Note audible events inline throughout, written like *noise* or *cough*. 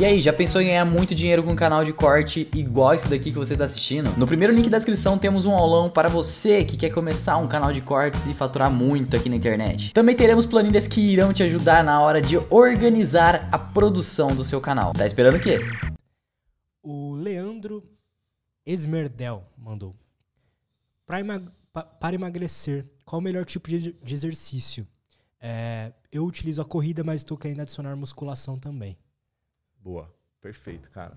E aí, já pensou em ganhar muito dinheiro com um canal de corte igual esse daqui que você está assistindo? No primeiro link da descrição temos um aulão para você que quer começar um canal de cortes e faturar muito aqui na internet. Também teremos planilhas que irão te ajudar na hora de organizar a produção do seu canal. Tá esperando o quê? O Leandro Esmerdel mandou. Para, emag para emagrecer, qual o melhor tipo de, de exercício? É, eu utilizo a corrida, mas estou querendo adicionar musculação também. Boa. Perfeito, cara.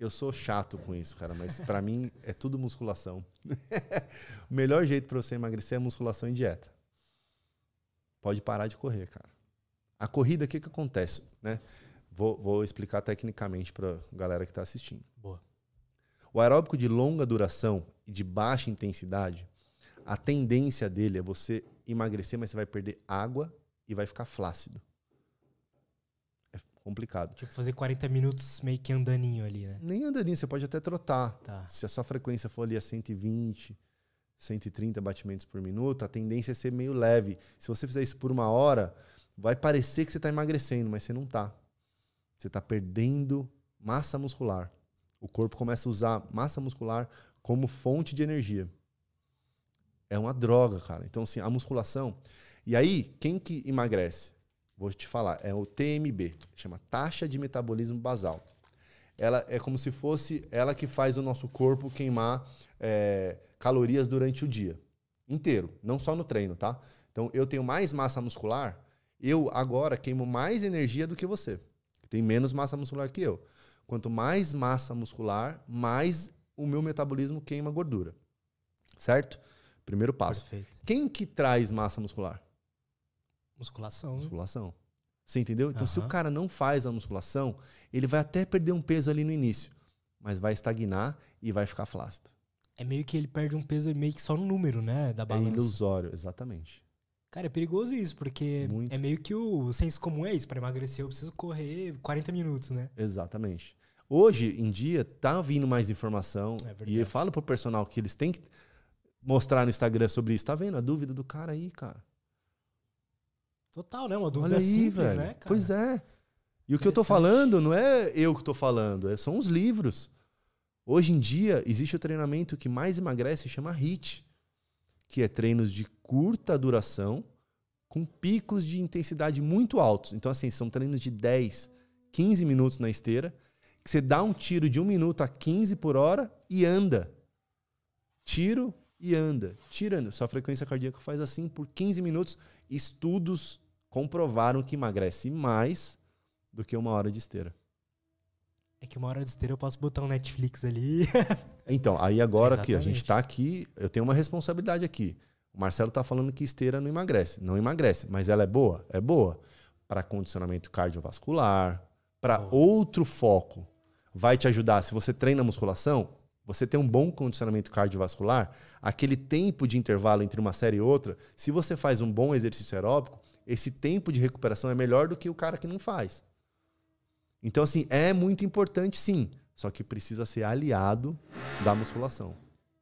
Eu sou chato com isso, cara, mas para mim é tudo musculação. *laughs* o melhor jeito para você emagrecer é musculação e dieta. Pode parar de correr, cara. A corrida, o que, que acontece? Né? Vou, vou explicar tecnicamente para galera que está assistindo. Boa. O aeróbico de longa duração e de baixa intensidade, a tendência dele é você emagrecer, mas você vai perder água e vai ficar flácido complicado. Tipo, fazer 40 minutos meio que andaninho ali, né? Nem andaninho, você pode até trotar. Tá. Se a sua frequência for ali a 120, 130 batimentos por minuto, a tendência é ser meio leve. Se você fizer isso por uma hora, vai parecer que você está emagrecendo, mas você não está. Você está perdendo massa muscular. O corpo começa a usar massa muscular como fonte de energia. É uma droga, cara. Então, assim, a musculação. E aí, quem que emagrece? Vou te falar, é o TMB, chama taxa de metabolismo basal. Ela é como se fosse ela que faz o nosso corpo queimar é, calorias durante o dia inteiro, não só no treino, tá? Então eu tenho mais massa muscular, eu agora queimo mais energia do que você, que tem menos massa muscular que eu. Quanto mais massa muscular, mais o meu metabolismo queima gordura, certo? Primeiro passo. Perfeito. Quem que traz massa muscular? Musculação. Musculação. Né? Você entendeu? Então, uhum. se o cara não faz a musculação, ele vai até perder um peso ali no início, mas vai estagnar e vai ficar flácido. É meio que ele perde um peso meio que só no número, né? Da é balança. É ilusório, exatamente. Cara, é perigoso isso, porque Muito. é meio que o senso comum é isso. Para emagrecer, eu preciso correr 40 minutos, né? Exatamente. Hoje em dia, tá vindo mais informação. É e eu falo pro personal que eles têm que mostrar no Instagram sobre isso. Tá vendo a dúvida do cara aí, cara? Total, né? Uma dúvida Olha aí, simples, velho. né, cara? Pois é. E o que eu estou falando não é eu que estou falando, é, são os livros. Hoje em dia, existe o treinamento que mais emagrece, chama HIIT que é treinos de curta duração com picos de intensidade muito altos. Então, assim, são treinos de 10, 15 minutos na esteira, que você dá um tiro de 1 minuto a 15 por hora e anda. Tiro e anda. Tirando. Sua frequência cardíaca faz assim por 15 minutos. Estudos comprovaram que emagrece mais do que uma hora de esteira. É que uma hora de esteira eu posso botar um Netflix ali. *laughs* então, aí agora que a gente está aqui, eu tenho uma responsabilidade aqui. O Marcelo está falando que esteira não emagrece. Não emagrece, mas ela é boa? É boa. Para condicionamento cardiovascular, para outro foco. Vai te ajudar. Se você treina musculação, você tem um bom condicionamento cardiovascular, aquele tempo de intervalo entre uma série e outra, se você faz um bom exercício aeróbico, esse tempo de recuperação é melhor do que o cara que não faz. Então, assim, é muito importante, sim. Só que precisa ser aliado da musculação.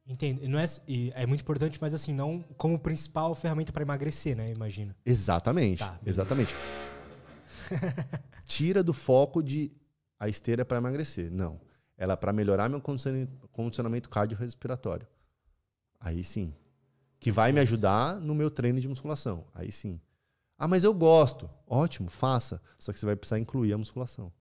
Entendo. E não é, é muito importante, mas assim, não como principal ferramenta para emagrecer, né? Imagina. Exatamente. Tá, exatamente. *laughs* Tira do foco de a esteira para emagrecer. Não. Ela é para melhorar meu condicionamento cardiorrespiratório. Aí sim. Que vai me ajudar no meu treino de musculação. Aí sim. Ah, mas eu gosto. Ótimo, faça. Só que você vai precisar incluir a musculação.